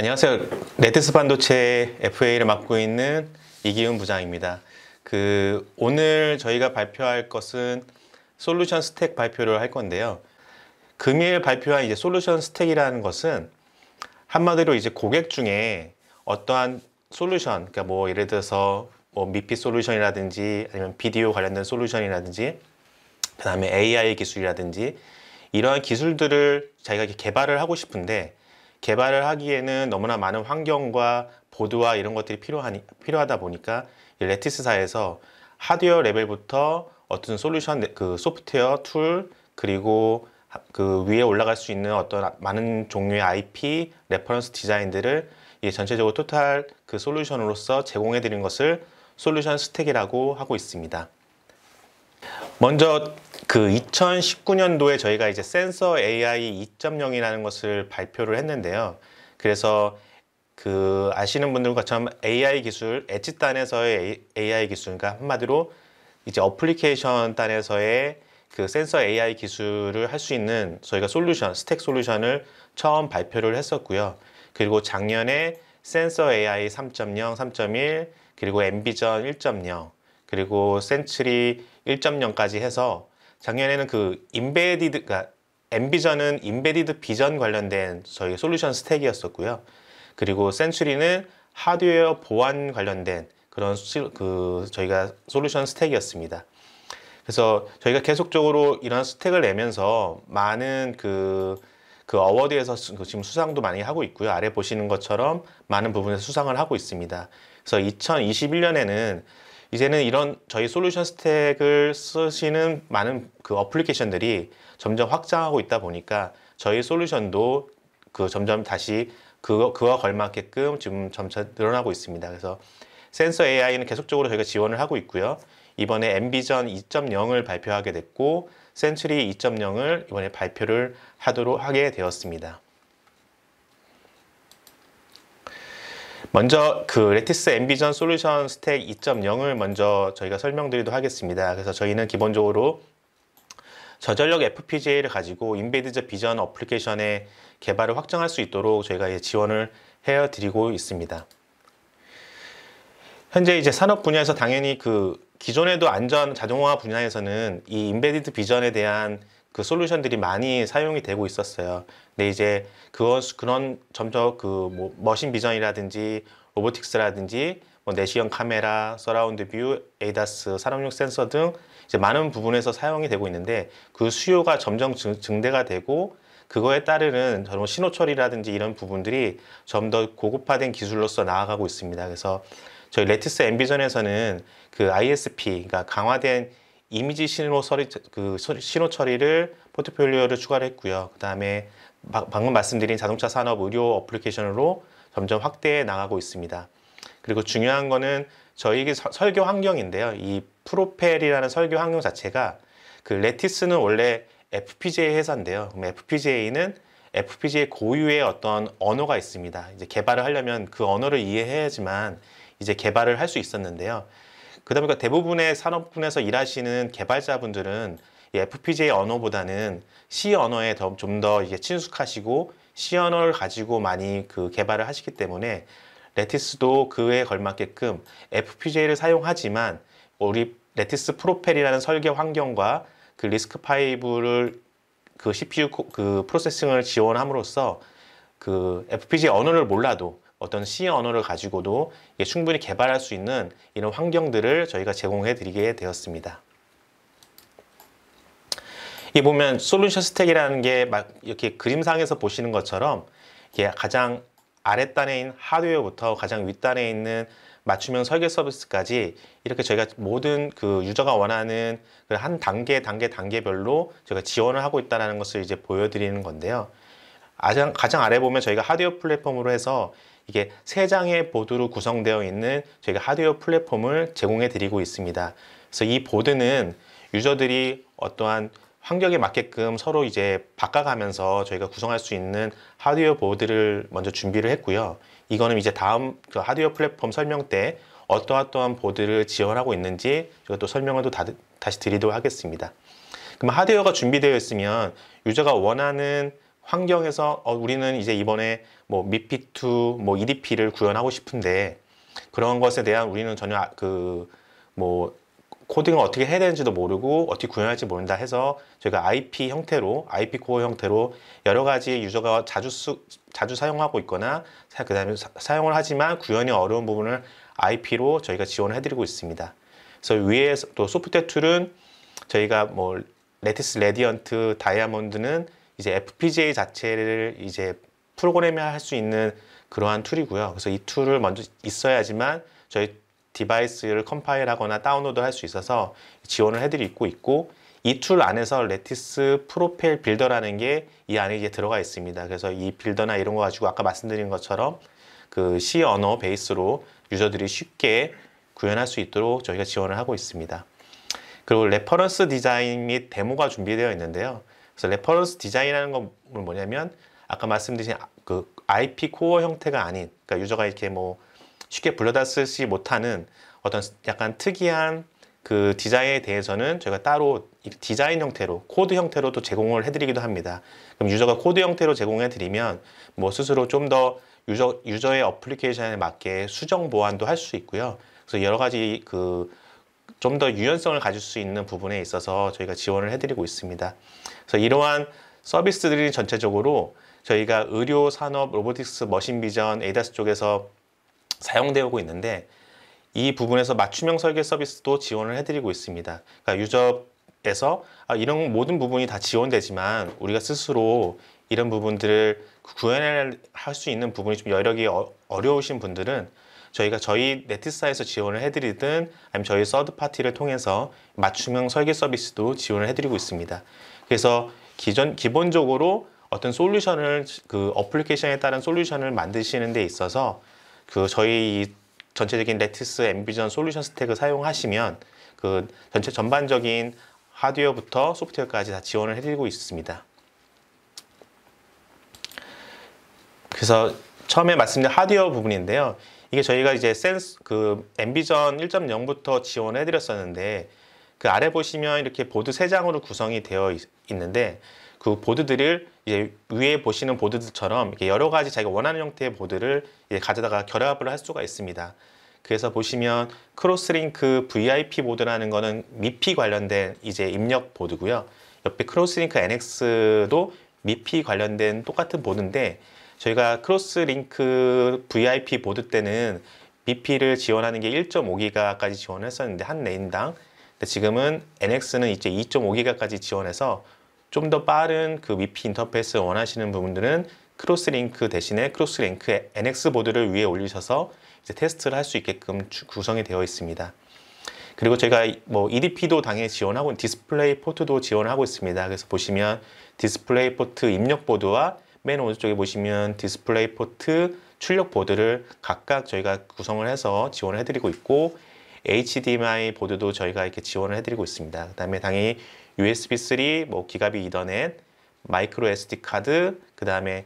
안녕하세요. 레드스 반도체 FA를 맡고 있는 이기훈 부장입니다. 그 오늘 저희가 발표할 것은 솔루션 스택 발표를 할 건데요. 금일 발표한 이제 솔루션 스택이라는 것은 한마디로 이제 고객 중에 어떠한 솔루션, 그러니까 뭐 예를 들어서 뭐 미피 솔루션이라든지 아니면 비디오 관련된 솔루션이라든지 그다음에 AI 기술이라든지 이러한 기술들을 자기가 개발을 하고 싶은데 개발을 하기에는 너무나 많은 환경과 보드와 이런 것들이 필요하니, 필요하다 보니까 레티스사에서 하드웨어 레벨부터 어떤 솔루션, 그 소프트웨어, 툴, 그리고 그 위에 올라갈 수 있는 어떤 많은 종류의 IP, 레퍼런스 디자인들을 이 전체적으로 토탈 그 솔루션으로서 제공해 드린 것을 솔루션 스택이라고 하고 있습니다. 먼저 그 2019년도에 저희가 이제 센서 AI 2.0이라는 것을 발표를 했는데요. 그래서 그 아시는 분들과처럼 AI 기술, 엣지 단에서의 AI 기술, 그러니까 한마디로 이제 어플리케이션 단에서의 그 센서 AI 기술을 할 수 있는 저희가 솔루션, 스택 솔루션을 처음 발표를 했었고요. 그리고 작년에 센서 AI 3.0, 3.1, 그리고 엠비전 1.0, 그리고 센츄리 1.0까지 해서 작년에는 그 인베디드, 그러니까 엔비전은 인베디드 비전 관련된 저희 솔루션 스택이었었고요. 그리고 센츄리는 하드웨어 보안 관련된 그런 그 저희가 솔루션 스택이었습니다. 그래서 저희가 계속적으로 이런 스택을 내면서 많은 그, 그 어워드에서 그 지금 수상도 많이 하고 있고요. 아래 보시는 것처럼 많은 부분에서 수상을 하고 있습니다. 그래서 2021년에는 이제는 이런 저희 솔루션 스택을 쓰시는 많은 그 어플리케이션들이 점점 확장하고 있다 보니까 저희 솔루션도 그 점점 다시 그거, 그와 걸맞게끔 지금 점차 늘어나고 있습니다. 그래서 센서 AI는 계속적으로 저희가 지원을 하고 있고요. 이번에 엠비전 2.0을 발표하게 됐고 센츄리 2.0을 이번에 발표를 하도록 하게 되었습니다. 먼저 그 레티스 엠비전 솔루션 스택 2.0을 먼저 저희가 설명드리도록 하겠습니다. 그래서 저희는 기본적으로 저전력 FPGA를 가지고 인베디드 비전 어플리케이션의 개발을 확정할 수 있도록 저희가 지원을 해드리고 있습니다. 현재 이제 산업 분야에서 당연히 그 기존에도 안전 자동화 분야에서는 이 인베디드 비전에 대한 그 솔루션들이 많이 사용이 되고 있었어요. 근데 이제 그런 그런 점점 그뭐 머신 비전이라든지 로보틱스라든지 뭐 내시경 카메라, 서라운드 뷰, 에이다스, 산업용 센서 등 이제 많은 부분에서 사용이 되고 있는데 그 수요가 점점 증대가 되고 그거에 따르는 저런 신호 처리라든지 이런 부분들이 좀더 고급화된 기술로서 나아가고 있습니다. 그래서 저희 레티스 엠비전에서는 그 ISP, 그러니까 강화된 이미지 신호 처리, 그 신호 처리를 포트폴리오를 추가를 했고요. 그 다음에 방금 말씀드린 자동차 산업 의료 어플리케이션으로 점점 확대해 나가고 있습니다. 그리고 중요한 거는 저희에게 설교 환경인데요. 이 프로펠이라는 설교 환경 자체가 그 레티스는 원래 FPGA 회사인데요. 그럼 FPGA는 FPGA 고유의 어떤 언어가 있습니다. 이제 개발을 하려면 그 언어를 이해해야지만 이제 개발을 할 수 있었는데요. 그다 음에 보니까 그러니까 대부분의 산업군에서 일하시는 개발자분들은 FPGA 언어보다는 C 언어에 좀더 이게 친숙하시고 C 언어를 가지고 많이 그 개발을 하시기 때문에 레티스도 그에 걸맞게끔 FPGA를 사용하지만 우리 레티스 프로펠이라는 설계 환경과 그 리스크 파이브를 그 CPU 그 프로세싱을 지원함으로써 그 FPGA 언어를 몰라도 어떤 C 언어를 가지고도 충분히 개발할 수 있는 이런 환경들을 저희가 제공해 드리게 되었습니다. 이 보면 솔루션 스택이라는 게 막 이렇게 그림상에서 보시는 것처럼 이게 가장 아랫단에 있는 하드웨어부터 가장 윗단에 있는 맞춤형 설계 서비스까지 이렇게 저희가 모든 그 유저가 원하는 그한 단계 단계 단계별로 저희가 지원을 하고 있다는 것을 이제 보여드리는 건데요. 가장, 아래 보면 저희가 하드웨어 플랫폼으로 해서 이게 세 장의 보드로 구성되어 있는 저희가 하드웨어 플랫폼을 제공해 드리고 있습니다. 그래서 이 보드는 유저들이 어떠한 환경에 맞게끔 서로 이제 바꿔가면서 저희가 구성할 수 있는 하드웨어 보드를 먼저 준비를 했고요. 이거는 이제 다음 그 하드웨어 플랫폼 설명 때 어떠어떠한 보드를 지원하고 있는지 제가 또 설명을 또 다, 다시 드리도록 하겠습니다. 그럼 하드웨어가 준비되어 있으면 유저가 원하는 환경에서 어, 우리는 이제 이번에 뭐 미피2, 뭐 EDP를 구현하고 싶은데 그런 것에 대한 우리는 전혀 아, 그뭐 코딩을 어떻게 해야 되는지도 모르고 어떻게 구현할지 모른다 해서 저희가 IP 형태로 IP 코어 형태로 여러 가지 유저가 자주 쓰, 자주 사용하고 있거나 그다음에 사, 사용을 하지만 구현이 어려운 부분을 IP로 저희가 지원을 해드리고 있습니다. 그래서 위에 또 소프트웨어 툴은 저희가 뭐 레티스 레디언트 다이아몬드는 이제 FPGA 자체를 이제 프로그램할 수 있는 그러한 툴이고요. 그래서 이 툴을 먼저 있어야지만 저희 디바이스를 컴파일하거나 다운로드 할 수 있어서 지원을 해드리고 있고 이 툴 안에서 레티스 프로필 빌더라는 게 이 안에 이제 들어가 있습니다. 그래서 이 빌더나 이런 거 가지고 아까 말씀드린 것처럼 그 C 언어 베이스로 유저들이 쉽게 구현할 수 있도록 저희가 지원을 하고 있습니다. 그리고 레퍼런스 디자인 및 데모가 준비되어 있는데요. 그래서 레퍼런스 디자인이라는 건 뭐냐면 아까 말씀드린 그 IP 코어 형태가 아닌 그러니까 유저가 이렇게 뭐 쉽게 불러다 쓰지 못하는 어떤 약간 특이한 그 디자인에 대해서는 저희가 따로 디자인 형태로 코드 형태로 도 제공을 해드리기도 합니다. 그럼 유저가 코드 형태로 제공해드리면 뭐 스스로 좀 더 유저 유저의 어플리케이션에 맞게 수정 보완도 할 수 있고요. 그래서 여러 가지 그 좀 더 유연성을 가질 수 있는 부분에 있어서 저희가 지원을 해드리고 있습니다. 그래서 이러한 서비스들이 전체적으로 저희가 의료 산업, 로보틱스, 머신 비전, 에이다스 쪽에서 사용되고 있는데 이 부분에서 맞춤형 설계 서비스도 지원을 해드리고 있습니다. 그러니까 유저에서 아, 이런 모든 부분이 다 지원되지만 우리가 스스로 이런 부분들을 구현할 수 있는 부분이 좀 여력이 어, 려우신 분들은 저희가 저희 네티사에서 지원을 해드리든 아니면 저희 서드파티를 통해서 맞춤형 설계 서비스도 지원을 해드리고 있습니다. 그래서 기존 기본적으로 어떤 솔루션을 그 어플리케이션에 따른 솔루션을 만드시는 데 있어서 그 저희 전체적인 레티스 엠비전 솔루션 스택을 사용하시면 그 전체 전반적인 하드웨어부터 소프트웨어까지 다 지원을 해드리고 있습니다. 그래서 처음에 말씀드린 하드웨어 부분인데요. 이게 저희가 이제 센스 그 엠비전 1.0부터 지원해 드렸었는데 그 아래 보시면 이렇게 보드 3장으로 구성이 되어 있, 있는데 그 보드들을 이제 위에 보시는 보드들처럼 여러 가지 자기가 원하는 형태의 보드를 가져다가 결합을 할 수가 있습니다. 그래서 보시면 크로스링크 VIP 보드라는 거는 미피 관련된 이제 입력 보드고요. 옆에 크로스링크 NX도 미피 관련된 똑같은 보드인데 저희가 크로스링크 VIP 보드 때는 미피를 지원하는 게 1.5기가까지 지원했었는데 한 레인당 근데 지금은 NX는 이제 2.5기가까지 지원해서 좀더 빠른 그 위피 인터페이스 원하시는 부분들은 크로스링크 대신에 크로스링크의 NX 보드를 위에 올리셔서 이제 테스트를 할 수 있게끔 구성이 되어 있습니다. 그리고 제가 뭐 EDP도 당연히 지원하고 디스플레이 포트도 지원하고 있습니다. 그래서 보시면 디스플레이 포트 입력 보드와 맨 오른쪽에 보시면 디스플레이 포트 출력 보드를 각각 저희가 구성을 해서 지원을 해드리고 있고 HDMI 보드도 저희가 이렇게 지원을 해드리고 있습니다. 그 다음에 당연히 USB 3, 뭐 기가비 이더넷, 마이크로 SD 카드, 그 다음에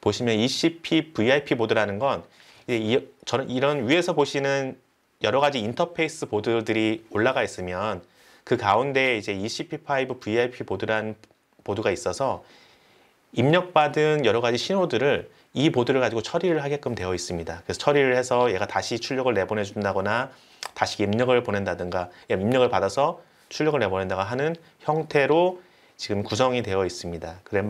보시면 ECP VIP 보드라는 건 이제 이, 저는 이런 위에서 보시는 여러 가지 인터페이스 보드들이 올라가 있으면 그 가운데 이제 ECP5 VIP 보드라는 보드가 있어서 입력받은 여러 가지 신호들을 이 보드를 가지고 처리를 하게끔 되어 있습니다. 그래서 처리를 해서 얘가 다시 출력을 내보내준다거나 다시 입력을 보낸다든가 입력을 받아서 출력을 내보낸다가 하는 형태로 지금 구성이 되어 있습니다. 그래,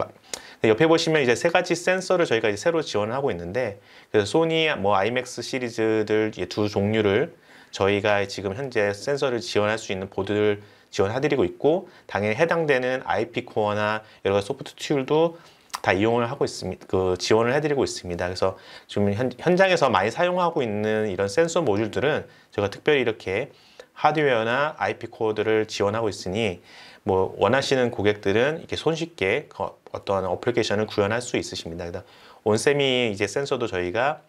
옆에 보시면 이제 세 가지 센서를 저희가 이제 새로 지원하고 있는데 그래서 소니 뭐 아이맥스 시리즈들 두 종류를 저희가 지금 현재 센서를 지원할 수 있는 보드를 지원해드리고 있고 당연히 해당되는 IP 코어나 여러 가지 소프트 툴도 다 이용을 하고 있습니다. 그 지원을 해드리고 있습니다. 그래서 지금 현, 현장에서 많이 사용하고 있는 이런 센서 모듈들은 제가 특별히 이렇게 하드웨어나 IP 코드를 지원하고 있으니 뭐 원하시는 고객들은 이렇게 손쉽게 어떤 어플리케이션을 구현할 수 있으십니다. 그다음 온세미 이제 센서도 저희가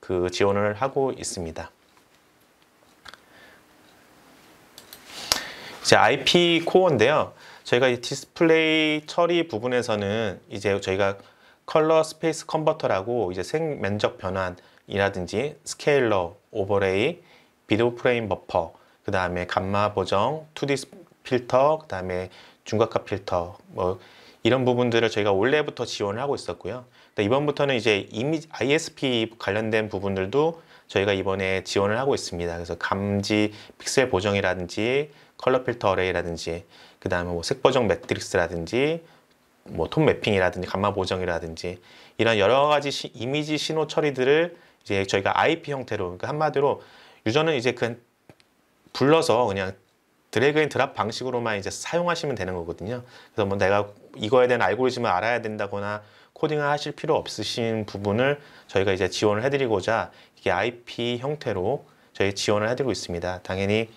그 지원을 하고 있습니다. 이제 IP 코어인데요. 저희가 디스플레이 처리 부분에서는 이제 저희가 컬러 스페이스 컨버터라고 이제 색 면적 변환이라든지 스케일러, 오버레이, 비디오 프레임 버퍼 그 다음에 감마 보정, 2D 필터, 그 다음에 중각화 필터 뭐 이런 부분들을 저희가 원래부터 지원을 하고 있었고요. 이번부터는 이제 이미 ISP 관련된 부분들도 저희가 이번에 지원을 하고 있습니다. 그래서 감지, 픽셀 보정이라든지 컬러 필터 어레이라든지 그 다음에 뭐 색보정 매트릭스라든지 뭐 톤 매핑이라든지 감마 보정이라든지 이런 여러 가지 시, 이미지 신호 처리들을 이제 저희가 IP 형태로 그러니까 한마디로 유저는 이제 그 불러서 그냥 드래그 앤 드랍 방식으로만 이제 사용하시면 되는 거거든요. 그래서 뭐 내가 이거에 대한 알고리즘을 알아야 된다거나 코딩을 하실 필요 없으신 부분을 저희가 이제 지원을 해드리고자 이게 IP 형태로 저희 지원을 해드리고 있습니다. 당연히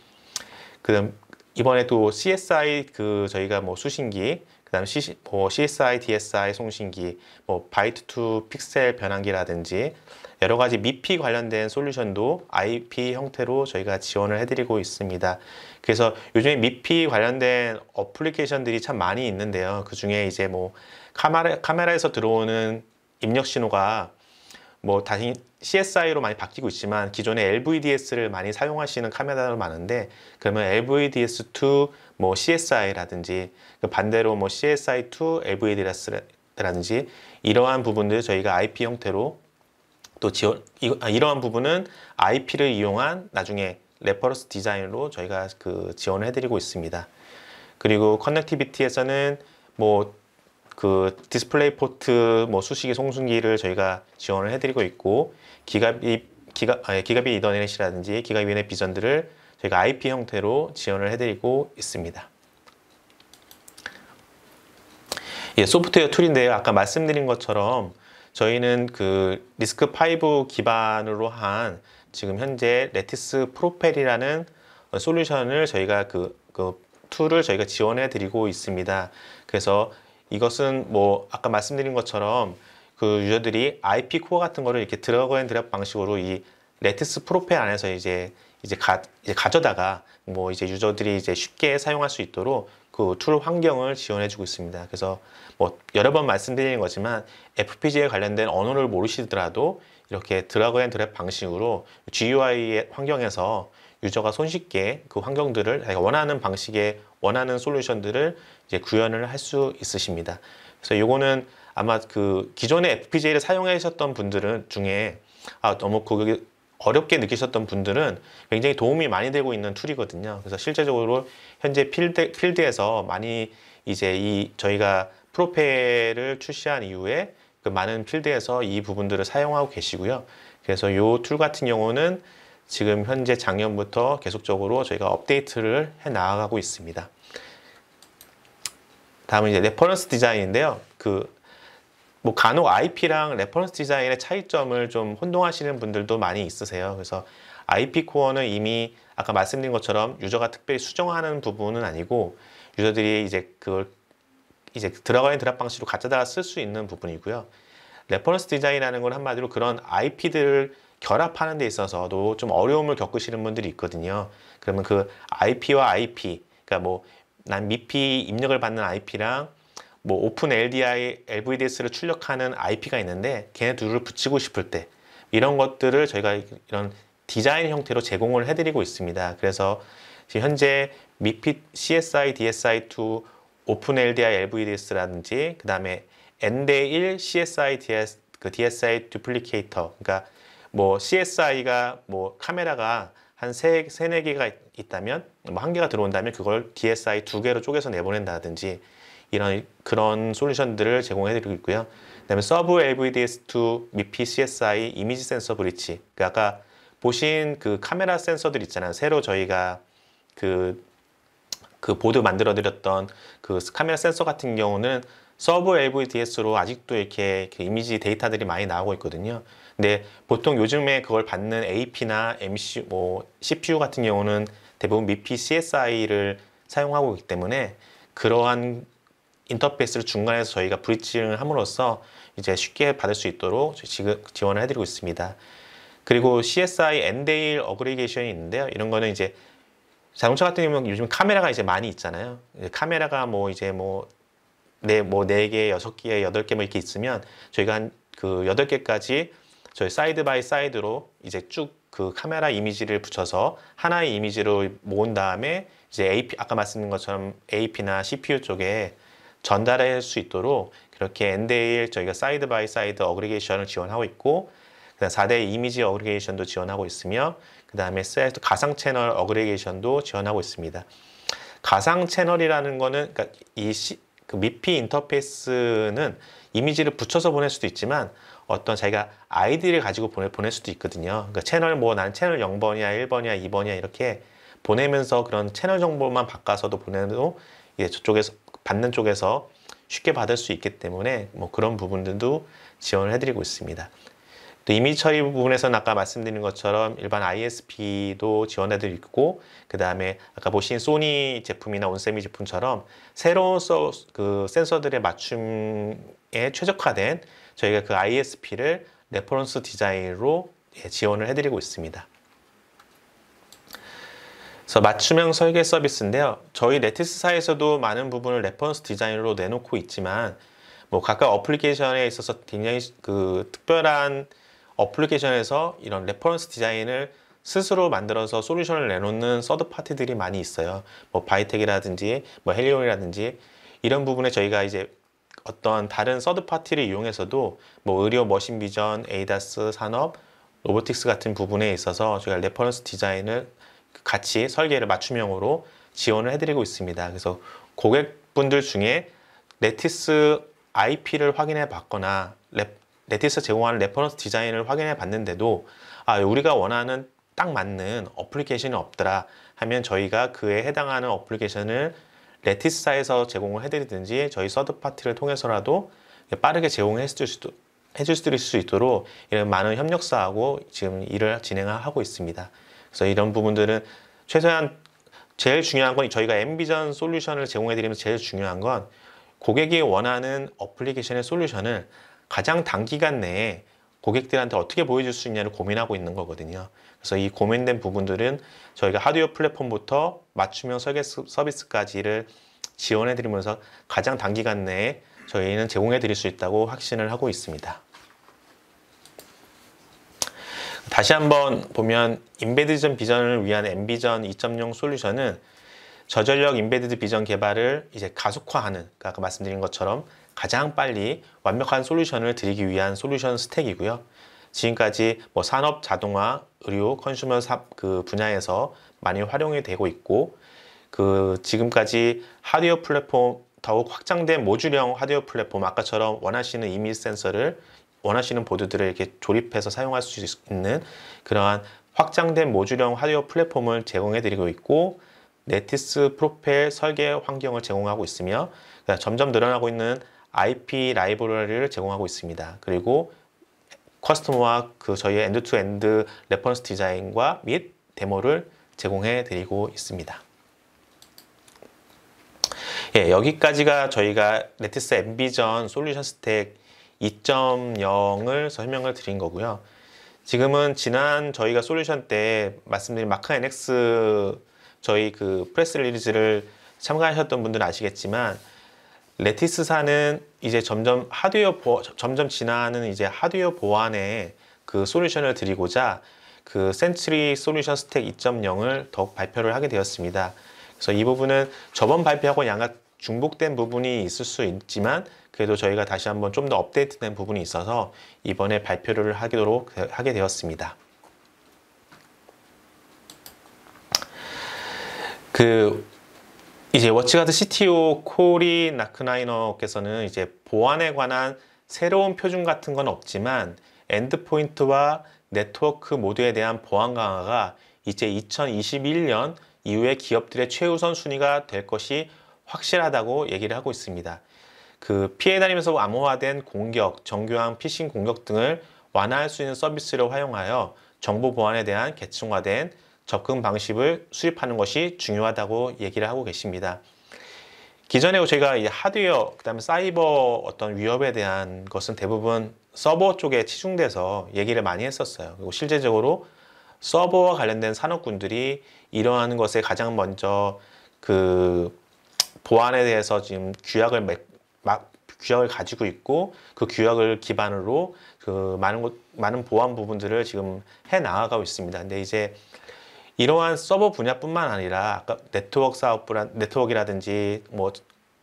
그 이번에 또 CSI 그 저희가 뭐 수신기 그다음 뭐 CSI, DSI 송신기, 뭐 바이트 투 픽셀 변환기라든지 여러 가지 미피 관련된 솔루션도 IP 형태로 저희가 지원을 해드리고 있습니다. 그래서 요즘에 미피 관련된 어플리케이션들이 참 많이 있는데요. 그 중에 이제 뭐 카메라, 카메라에서 들어오는 입력 신호가 뭐 다시 CSI로 많이 바뀌고 있지만 기존의 LVDS를 많이 사용하시는 카메라도 많은데 그러면 LVDS2 뭐 CSI라든지 그 반대로 뭐 CSI2 LVDS라든지 이러한 부분들 저희가 IP 형태로 또 지원 이, 아, 이러한 부분은 IP를 이용한 나중에 레퍼런스 디자인으로 저희가 그 지원을 해드리고 있습니다. 그리고 커넥티비티에서는 뭐 그 디스플레이 포트 뭐 수식이 송순기를 저희가 지원을 해드리고 있고 기가비 기가 아 예, 기가비 이더넷이라든지 기가비 넷 비전들을 저희가 IP 형태로 지원을 해드리고 있습니다. 예, 소프트웨어 툴인데요. 아까 말씀드린 것처럼 저희는 그 리스크 5 기반으로 한 지금 현재 레티스 프로펠이라는 솔루션을 저희가 그, 그 툴을 저희가 지원해 드리고 있습니다. 그래서 이것은 뭐 아까 말씀드린 것처럼 그 유저들이 IP 코어 같은 거를 이렇게 드래그 앤 드랍 방식으로 이 레티스 프로펠 안에서 이제 이제 가, 이제 가져다가 뭐 이제 유저들이 이제 쉽게 사용할 수 있도록 그툴 환경을 지원해 주고 있습니다. 그래서 뭐 여러 번 말씀드리는 거지만 f p g a 관련된 언어를 모르시더라도 이렇게 드라그 앤 드랩 방식으로 GUI 환경에서 유저가 손쉽게 그 환경들을 원하는 방식의 원하는 솔루션들을 이제 구현을 할 수 있으십니다. 그래서 이거는 아마 그 기존의 FPGA를 사용하셨던 분들은 중에 아 너무 그 어렵게 느끼셨던 분들은 굉장히 도움이 많이 되고 있는 툴이거든요. 그래서 실제적으로 현재 필드, 필드에서 많이 이제 이 저희가 프로페를 출시한 이후에 그 많은 필드에서 이 부분들을 사용하고 계시고요. 그래서 이 툴 같은 경우는 지금 현재 작년부터 계속적으로 저희가 업데이트를 해 나가고 있습니다. 다음은 이제 레퍼런스 디자인인데요. 그뭐 간혹 IP랑 레퍼런스 디자인의 차이점을 좀 혼동하시는 분들도 많이 있으세요. 그래서 IP 코어는 이미 아까 말씀드린 것처럼 유저가 특별히 수정하는 부분은 아니고 유저들이 이제 그걸 이제 들어가는 드랍 방식으로 가져다가쓸 수 있는 부분이고요. 레퍼런스 디자인이라는 건 한마디로 그런 IP들을 결합하는 데 있어서도 좀 어려움을 겪으시는 분들이 있거든요. 그러면 그 IP와 IP, 그러니까 뭐 난 미피 입력을 받는 IP랑 뭐 오픈 LDI, LVDS를 출력하는 IP가 있는데 걔네 둘을 붙이고 싶을 때 이런 것들을 저희가 이런 디자인 형태로 제공을 해드리고 있습니다. 그래서 지금 현재 미핏 CSI, DSI2, 오픈 LDI, LVDS라든지 그 다음에 N대1 CSI, DS, 그 DSI 듀플리케이터 그러니까 뭐 CSI가 뭐 카메라가 한 세, 세 네 개가 있다면 뭐 한 개가 들어온다면 그걸 DSI 두 개로 쪼개서 내보낸다든지 이런 그런 솔루션들을 제공해드리고 있고요. 그다음에 서브 LVDS2 및 PCSI 이미지 센서 브릿지. 그 아까 보신 그 카메라 센서들 있잖아요. 새로 저희가 그, 그 보드 만들어드렸던 그 카메라 센서 같은 경우는 서브 LVDS로 아직도 이렇게 이미지 데이터들이 많이 나오고 있거든요. 근데 보통 요즘에 그걸 받는 AP나 MC, 뭐 CPU 같은 경우는 대부분 미피 CSI를 사용하고 있기 때문에 그러한 인터페이스를 중간에서 저희가 브릿징을 함으로써 이제 쉽게 받을 수 있도록 지금 지원을 해드리고 있습니다. 그리고 CSI N-Dail 엔데일 어그리게이션이 있는데요. 이런 거는 이제 자동차 같은 경우는 요즘 카메라가 이제 많이 있잖아요. 카메라가 뭐 이제 뭐 네, 뭐, 네 개, 6 개, 8개뭐 이렇게 있으면 저희가 한그여 개까지 저희 사이드 바이 사이드로 이제 쭉 그 카메라 이미지를 붙여서 하나의 이미지로 모은 다음에 이제 AP, 아까 말씀드린 것처럼 AP나 CPU 쪽에 전달할 수 있도록 그렇게 N d 1 저희가 사이드 바이 사이드 어그리게이션을 지원하고 있고 그다음 4대 이미지 어그리게이션도 지원하고 있으며 그 다음에 셀 가상 채널 어그리게이션도 지원하고 있습니다. 가상 채널이라는 거는 그러니까 이그 미피 인터페이스는 이미지를 붙여서 보낼 수도 있지만 어떤 자기가 아이디를 가지고 보내, 보낼 수도 있거든요. 그러니까 채널 뭐 나는 채널 0번이야, 1번이야, 2번이야 이렇게 보내면서 그런 채널 정보만 바꿔서도 보내도 이제 저쪽에서 받는 쪽에서 쉽게 받을 수 있기 때문에 뭐 그런 부분들도 지원을 해드리고 있습니다. 또 이미 처리 부분에서는 아까 말씀드린 것처럼 일반 ISP도 지원해드리고 있고 그 다음에 아까 보신 소니 제품이나 온세미 제품처럼 새로운 서, 그 센서들의 맞춤에 최적화된 저희가 그 ISP를 레퍼런스 디자인으로 예, 지원을 해드리고 있습니다. 그래서 맞춤형 설계 서비스인데요. 저희 레티스사에서도 많은 부분을 레퍼런스 디자인으로 내놓고 있지만 뭐 각각 어플리케이션에 있어서 굉장히 그 특별한 어플리케이션에서 이런 레퍼런스 디자인을 스스로 만들어서 솔루션을 내놓는 서드 파티들이 많이 있어요. 뭐 바이텍이라든지 뭐 헬리온이라든지 이런 부분에 저희가 이제 어떤 다른 서드 파티를 이용해서도 뭐 의료 머신 비전, 에이다스 산업, 로보틱스 같은 부분에 있어서 저희가 레퍼런스 디자인을 같이 설계를 맞춤형으로 지원을 해드리고 있습니다. 그래서 고객분들 중에 레티스 IP를 확인해 봤거나 레티스 제공하는 레퍼런스 디자인을 확인해 봤는데도 아, 우리가 원하는 딱 맞는 어플리케이션이 없더라 하면 저희가 그에 해당하는 어플리케이션을 레티스사에서 제공을 해드리든지 저희 서드파티를 통해서라도 빠르게 제공해 줄 수도 해줄 수 있도록 이런 많은 협력사하고 지금 일을 진행하고 있습니다. 그래서 이런 부분들은 최소한 제일 중요한 건 저희가 엠비전 솔루션을 제공해드리면서 제일 중요한 건 고객이 원하는 어플리케이션의 솔루션을 가장 단기간 내에 고객들한테 어떻게 보여줄 수 있냐를 고민하고 있는 거거든요. 그래서 이 고민된 부분들은 저희가 하드웨어 플랫폼부터 맞춤형 서비스까지를 지원해드리면서 가장 단기간 내에 저희는 제공해드릴 수 있다고 확신을 하고 있습니다. 다시 한번 보면 인베디전 비전을 위한 엠비전 2.0 솔루션은 저전력 인베디드 비전 개발을 이제 가속화하는 그러니까 아까 말씀드린 것처럼 가장 빨리 완벽한 솔루션을 드리기 위한 솔루션 스택이고요. 지금까지 뭐 산업 자동화, 의료, 컨슈머 그 분야에서 많이 활용이 되고 있고 그 지금까지 하드웨어 플랫폼 더욱 확장된 모듈형 하드웨어 플랫폼 아까처럼 원하시는 이미지 센서를 원하시는 보드들을 이렇게 조립해서 사용할 수 있는 그러한 확장된 모듈형 하드웨어 플랫폼을 제공해 드리고 있고 네티스 프로펠 설계 환경을 제공하고 있으며 점점 늘어나고 있는 IP 라이브러리를 제공하고 있습니다. 그리고 커스텀화 터그 저희의 엔드투엔드 레퍼런스 디자인과 및 데모를 제공해 드리고 있습니다. 예, 여기까지가 저희가 네티스 엠비전 솔루션 스택 2.0을 설명을 드린 거고요. 지금은 지난 저희가 솔루션 때 말씀드린 마크 NX 저희 그 프레스 릴리즈를 참가하셨던 분들은 아시겠지만 레티스사는 이제 점점 하드웨어 보, 점점 지나는 이제 하드웨어 보안에 그 솔루션을 드리고자 그 센츄리 솔루션 스택 2.0을 더욱 발표를 하게 되었습니다. 그래서 이 부분은 저번 발표하고 양각 중복된 부분이 있을 수 있지만 그래도 저희가 다시 한번 좀 더 업데이트된 부분이 있어서 이번에 발표를 하도록 하게 되었습니다. 그 이제 워치가드 CTO 코리 나크나이너께서는 이제 보안에 관한 새로운 표준 같은 건 없지만 엔드포인트와 네트워크 모두에 대한 보안 강화가 이제 2021년 이후에 기업들의 최우선 순위가 될 것이 확실하다고 얘기를 하고 있습니다. 그 피해 다니면서 암호화된 공격, 정교한 피싱 공격 등을 완화할 수 있는 서비스를 활용하여 정보 보안에 대한 계층화된 접근 방식을 수립하는 것이 중요하다고 얘기를 하고 계십니다. 기존에 저희가 이 하드웨어, 그 다음에 사이버 어떤 위협에 대한 것은 대부분 서버 쪽에 치중돼서 얘기를 많이 했었어요. 그리고 실제적으로 서버와 관련된 산업군들이 이러한 것에 가장 먼저 그 보안에 대해서 지금 규약을 규약을 가지고 있고 그 규약을 기반으로 그 많은 것 많은 보안 부분들을 지금 해 나가고 있습니다. 근데 이제 이러한 서버 분야뿐만 아니라 아까 네트워크 사업 부란 네트워크라든지 뭐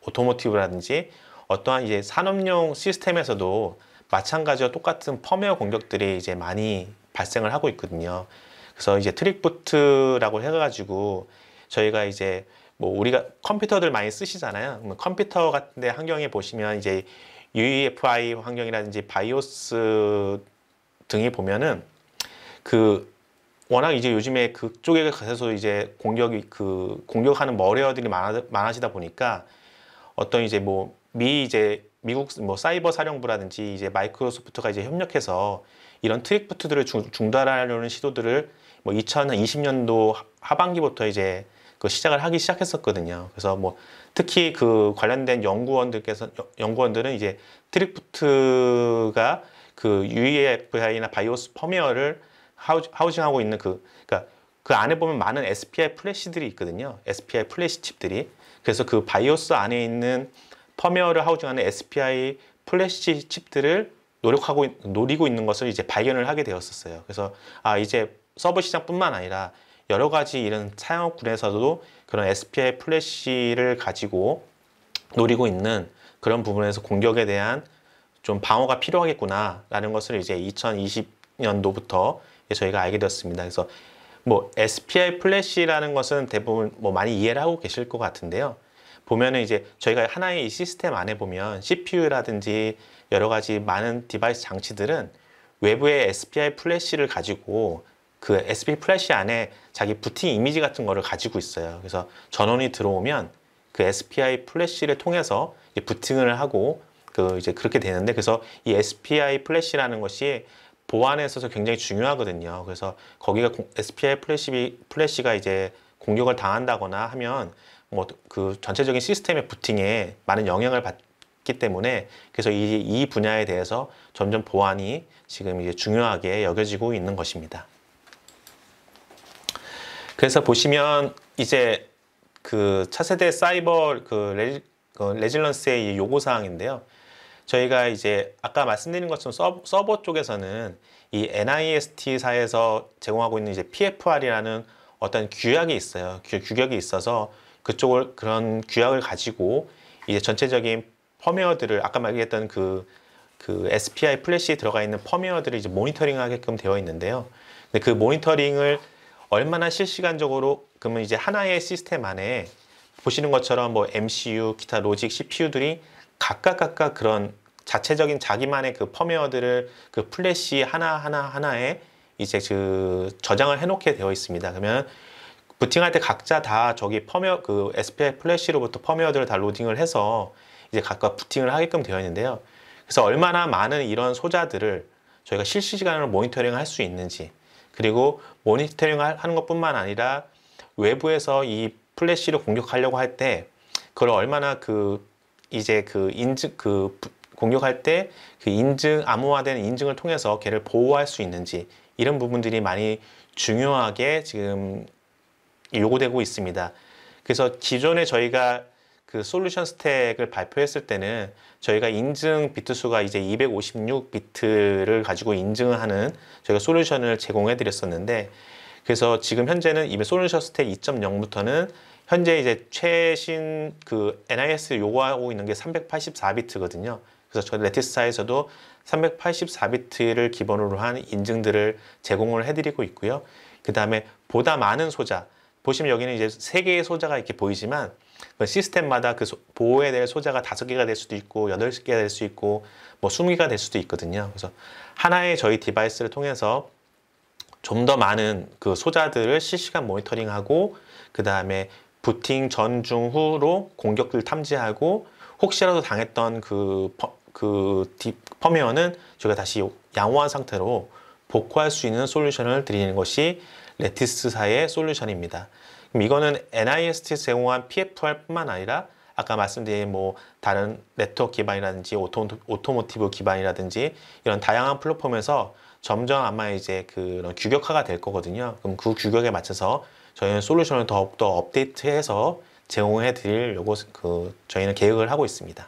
오토모티브라든지 어떠한 이제 산업용 시스템에서도 마찬가지와 똑같은 펌웨어 공격들이 이제 많이 발생을 하고 있거든요. 그래서 이제 트릭부트라고 해가지고 저희가 이제 뭐 우리가 컴퓨터들 많이 쓰시잖아요. 컴퓨터 같은데 환경에 보시면 이제 UEFI 환경이라든지 바이오스 등이 보면은 그 워낙 이제 요즘에 그쪽에 가서 이제 공격이 그 공격하는 머리어들이 많아, 많아지다 보니까 어떤 이제 뭐 미 이제 미국 뭐 사이버 사령부라든지 이제 마이크로소프트가 이제 협력해서 이런 트릭부트들을 중, 중단하려는 시도들을 뭐 2020년도 하반기부터 이제 그 시작을 하기 시작했었거든요. 그래서 뭐 특히 그 관련된 연구원들께서 연구원들은 이제 트리프트가 그 UEFI나 바이오스 펌웨어를 하우징, 하고 있는 그 그러니까 그 안에 보면 많은 SPI 플래시들이 있거든요. SPI 플래시 칩들이. 그래서 그 바이오스 안에 있는 펌웨어를 하우징하는 SPI 플래시 칩들을 노력하고 노리고 있는 것을 이제 발견을 하게 되었었어요. 그래서 아 이제 서버 시장뿐만 아니라 여러 가지 이런 사용업군에서도 그런 SPI 플래시를 가지고 노리고 있는 그런 부분에서 공격에 대한 좀 방어가 필요하겠구나라는 것을 이제 2020년도부터 저희가 알게 되었습니다. 그래서 뭐 SPI 플래시라는 것은 대부분 뭐 많이 이해를 하고 계실 것 같은데요. 보면은 이제 저희가 하나의 이 시스템 안에 보면 CPU라든지 여러 가지 많은 디바이스 장치들은 외부의 SPI 플래시를 가지고 그 SP 플래시 안에 자기 부팅 이미지 같은 거를 가지고 있어요. 그래서 전원이 들어오면 그 SPI 플래시를 통해서 이제 부팅을 하고 그 이제 그렇게 되는데 그래서 이 SPI 플래시라는 것이 보안에 있어서 굉장히 중요하거든요. 그래서 거기가 SPI 플래시 플래시가 이제 공격을 당한다거나 하면 뭐 그 전체적인 시스템의 부팅에 많은 영향을 받기 때문에 그래서 이, 이 분야에 대해서 점점 보안이 지금 이제 중요하게 여겨지고 있는 것입니다. 그래서 보시면 이제 그 차세대 사이버 그레질런스의 그 요구 사항인데요. 저희가 이제 아까 말씀드린 것처럼 서버, 쪽에서는 이 NIST사에서 제공하고 있는 이제 PFR이라는 어떤 규약이 있어요. 규, 규격이 있어서 그쪽을 그런 규약을 가지고 이제 전체적인 펌웨어들을 아까 말했던 그, 그 SPI 플래시에 들어가 있는 펌웨어들을 이제 모니터링 하게끔 되어 있는데요. 근데 그 모니터링을 얼마나 실시간적으로 그러면 이제 하나의 시스템 안에 보시는 것처럼 뭐 MCU, 기타 로직, CPU들이 각각 각각 그런 자체적인 자기만의 그 펌웨어들을 그 플래시 하나하나 하나에 이제 그 저장을 해놓게 되어 있습니다. 그러면 부팅할 때 각자 다 저기 펌웨어 그 SPI 플래시로부터 펌웨어들을 다 로딩을 해서 이제 각각 부팅을 하게끔 되어 있는데요. 그래서 얼마나 많은 이런 소자들을 저희가 실시간으로 모니터링 할수 있는지 그리고 모니터링 을 하는 것뿐만 아니라 외부에서 이 플래시를 공격하려고 할 때 그걸 얼마나 그 이제 그 인증 그 공격할 때 그 인증 암호화된 인증을 통해서 걔를 보호할 수 있는지 이런 부분들이 많이 중요하게 지금 요구되고 있습니다. 그래서 기존에 저희가 그 솔루션 스택을 발표했을 때는 저희가 인증 비트 수가 이제 256 비트를 가지고 인증하는 저희가 솔루션을 제공해 드렸었는데 그래서 지금 현재는 이미 솔루션 스택 2.0부터는 현재 이제 최신 그 NIS 요구하고 있는 게 384비트거든요. 그래서 저희 레티스사에서도 384비트를 기본으로 한 인증들을 제공을 해드리고 있고요. 그 다음에 보다 많은 소자, 보시면 여기는 이제 세 개의 소자가 이렇게 보이지만 그 시스템마다 그 소, 보호에 대한 소자가 다섯 개가 될 수도 있고 여덟 개가 될 수 있고 뭐 스무 개가 될 수도 있거든요. 그래서 하나의 저희 디바이스를 통해서 좀 더 많은 그 소자들을 실시간 모니터링하고 그 다음에 부팅 전, 중, 후로 공격을 탐지하고 혹시라도 당했던 그, 퍼, 그 펌웨어는 저희가 다시 양호한 상태로 복구할 수 있는 솔루션을 드리는 것이 레티스사의 솔루션입니다. 그럼 이거는 NIST 제공한 PFR뿐만 아니라 아까 말씀드린 뭐 다른 네트워크 기반이라든지 오토, 오토모티브 기반이라든지 이런 다양한 플랫폼에서 점점 아마 이제 그런 규격화가 될 거거든요. 그럼 그 규격에 맞춰서 저희는 솔루션을 더욱더 업데이트해서 제공해 드리려고 그 저희는 계획을 하고 있습니다.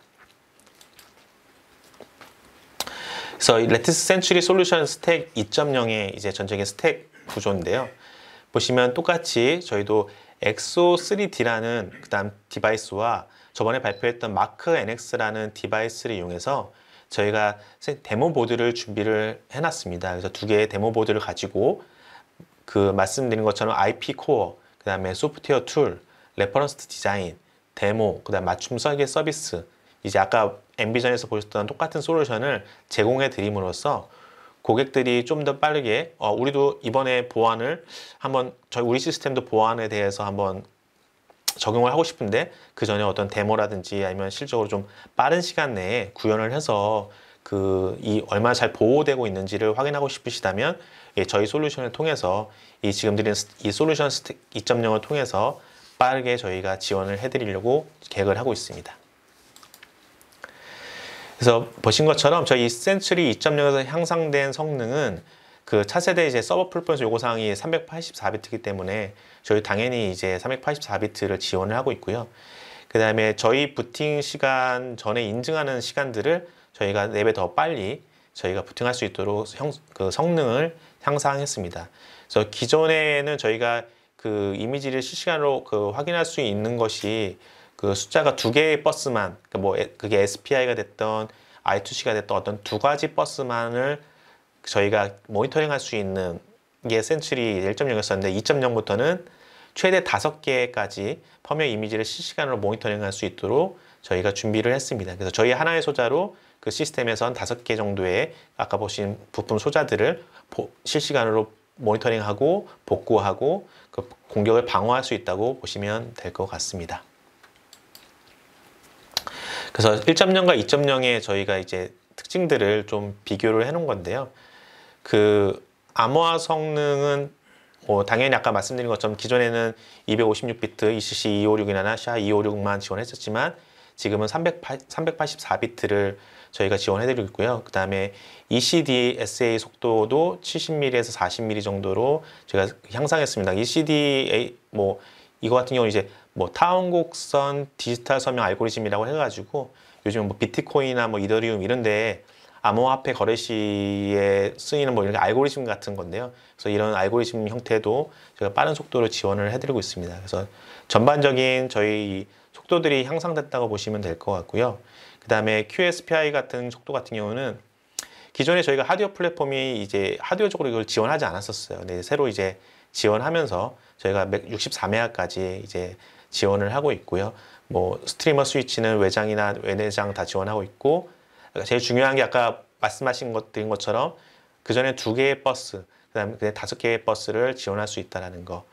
그래서 레티스 센츄리 솔루션 스택 2.0의 이제 전적인 스택 구조인데요. 보시면 똑같이 저희도 x o 3D라는 그다음 디바이스와 저번에 발표했던 마크 NX라는 디바이스를 이용해서 저희가 데모 보드를 준비를 해놨습니다. 그래서 두 개의 데모 보드를 가지고 그 말씀드린 것처럼 IP 코어, 그 다음에 소프트웨어 툴, 레퍼런스 디자인, 데모, 그 다음 맞춤 설계 서비스 이제 아까 엠비전에서 보셨던 똑같은 솔루션을 제공해 드림으로써 고객들이 좀 더 빠르게 어, 우리도 이번에 보안을 한번 저희 우리 시스템도 보안에 대해서 한번 적용을 하고 싶은데 그 전에 어떤 데모라든지 아니면 실적으로 좀 빠른 시간 내에 구현을 해서 그 이 얼마나 잘 보호되고 있는지를 확인하고 싶으시다면 예, 저희 솔루션을 통해서 이 지금 드린 이 솔루션 스틱 2.0을 통해서 빠르게 저희가 지원을 해드리려고 계획을 하고 있습니다. 그래서 보신 것처럼 저희 센츄리 2.0에서 향상된 성능은 그 차세대 이제 서버 풀포스 요구 사항이 384비트이기 때문에 저희 당연히 이제 384비트를 지원을 하고 있고요. 그 다음에 저희 부팅 시간 전에 인증하는 시간들을 저희가 4배 더 빨리 저희가 부팅할 수 있도록 형, 그 성능을 향상했습니다. 그래서 기존에는 저희가 그 이미지를 실시간으로 그 확인할 수 있는 것이 그 숫자가 두 개의 버스만 그뭐 그러니까 그게 SPI가 됐던 I2C가 됐던 어떤 두 가지 버스만을 저희가 모니터링할 수 있는 게 센츄리 1.0이었었는데 2.0부터는 최대 다섯 개까지 펌웨어 이미지를 실시간으로 모니터링할 수 있도록 저희가 준비를 했습니다. 그래서 저희 하나의 소자로 그 시스템에선 다섯 개 정도의 아까 보신 부품 소자들을 실시간으로 모니터링하고 복구하고 그 공격을 방어할 수 있다고 보시면 될 것 같습니다. 그래서 1.0과 2.0의 저희가 이제 특징들을 좀 비교를 해놓은 건데요. 그 암호화 성능은 뭐 당연히 아까 말씀드린 것처럼 기존에는 256비트 ECC 256이나 SHA 256만 지원했었지만 지금은 308, 384비트를 저희가 지원해드리고 있고요. 그 다음에 ECDSA 속도도 70mm에서 40mm 정도로 제가 향상했습니다. ECDA 뭐 이거 같은 경우는 이제 뭐 타원곡선 디지털 서명 알고리즘이라고 해가지고 요즘 뭐 비트코인이나 뭐 이더리움 이런데 암호화폐 거래 시에 쓰이는 뭐 이런 알고리즘 같은 건데요. 그래서 이런 알고리즘 형태도 제가 빠른 속도로 지원을 해드리고 있습니다. 그래서 전반적인 저희 속도들이 향상됐다고 보시면 될 것 같고요. 그 다음에 QSPI 같은 속도 같은 경우는 기존에 저희가 하드웨어 플랫폼이 이제 하드웨어적으로 이걸 지원하지 않았었어요. 근데 새로 이제 지원하면서 저희가 64메가까지 이제 지원을 하고 있고요. 뭐 스트리머 스위치는 외장이나 외내장 다 지원하고 있고 그러니까 제일 중요한 게 아까 말씀하신 것 드린 것처럼 그 전에 두 개의 버스 그다음에 다섯 개의 버스를 지원할 수 있다라는 거.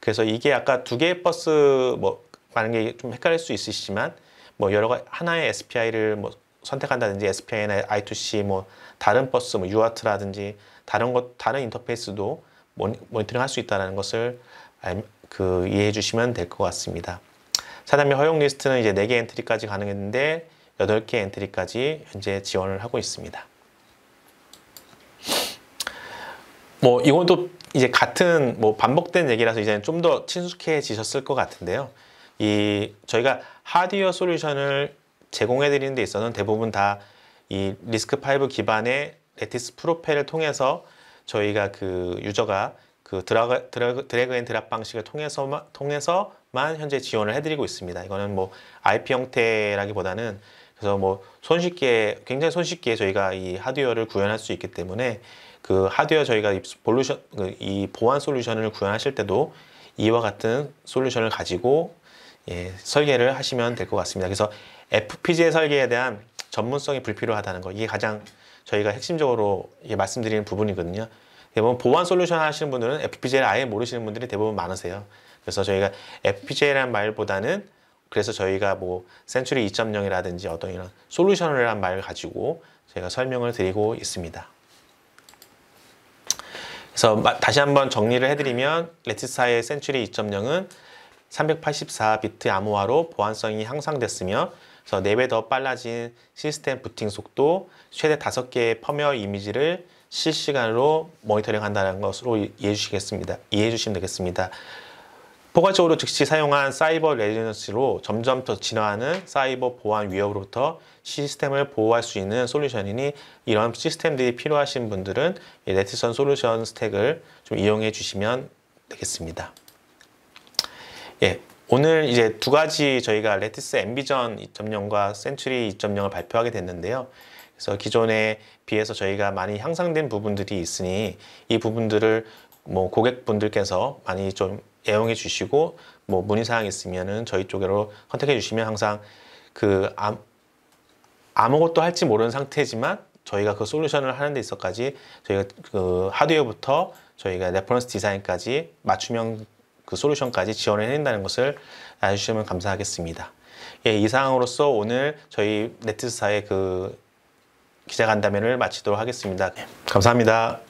그래서 이게 아까 두 개의 버스 뭐 만약에 좀 헷갈릴 수 있으시지만 뭐 여러 가 하나의 SPI를 뭐 선택한다든지 SPI나 I2C 뭐 다른 버스 뭐 UART라든지 다른 것 다른 인터페이스도 모니, 터링할 수 있다는 것을 그 이해해 주시면 될 것 같습니다. 사담이 허용 리스트는 이제 4개 엔트리까지 가능했는데 8개 엔트리까지 현재 지원을 하고 있습니다. 뭐 이건 또 이제 같은 뭐 반복된 얘기라서 이제좀 더 친숙해지셨을 것 같은데요. 이 저희가 하드웨어 솔루션을 제공해 드리는 데 있어서는 대부분 다 이 리스크 파 기반의 레티스 프로펠을 통해서 저희가 그 유저가 그드래그 드래그, 드래그 앤 드랍 방식을 통해서만, 통해서만 현재 지원을 해드리고 있습니다. 이거는 뭐 IP 형태라기보다는 그래서 뭐 손쉽게 굉장히 손쉽게 저희가 이 하드웨어를 구현할 수 있기 때문에 그 하드웨어 저희가 이, 볼루션, 그 이 보안 솔루션을 구현하실 때도 이와 같은 솔루션을 가지고 예, 설계를 하시면 될 것 같습니다. 그래서 FPGA 설계에 대한 전문성이 불필요하다는 거 이게 가장 저희가 핵심적으로 예, 말씀드리는 부분이거든요. 대부분 보안 솔루션 하시는 분들은 FPGA를 아예 모르시는 분들이 대부분 많으세요. 그래서 저희가 FPGA란 말보다는 그래서 저희가 뭐 센츄리 2.0이라든지 어떤 이런 솔루션이라는 말 가지고 저희가 설명을 드리고 있습니다. 그래서 다시 한번 정리를 해드리면 레티사의 센츄리 2.0은 384비트 암호화로 보안성이 향상됐으며 그래서 4배 더 빨라진 시스템 부팅 속도, 최대 5개의 펌웨어 이미지를 실시간으로 모니터링 한다는 것으로 이해해 주시겠습니다. 이해해 주시면 되겠습니다. 포괄적으로 즉시 사용한 사이버 레지던스로 점점 더 진화하는 사이버 보안 위협으로부터 시스템을 보호할 수 있는 솔루션이니 이런 시스템들이 필요하신 분들은 네티선 솔루션 스택을 좀 이용해 주시면 되겠습니다. 예, 오늘 이제 두 가지 저희가 레티스 엠비전 2.0과 센츄리 2.0을 발표하게 됐는데요. 그래서 기존에 비해서 저희가 많이 향상된 부분들이 있으니 이 부분들을 뭐 고객분들께서 많이 좀 애용해 주시고 뭐 문의사항 있으면은 저희 쪽으로 컨택해 주시면 항상 그 아, 아무것도 할지 모르는 상태지만 저희가 그 솔루션을 하는 데 있어까지 저희가 그 하드웨어부터 저희가 레퍼런스 디자인까지 맞춤형 그 솔루션까지 지원해 낸다는 것을 알려주시면 감사하겠습니다. 예, 이상으로서 오늘 저희 네트스의그 기자간담회를 마치도록 하겠습니다. 네, 감사합니다.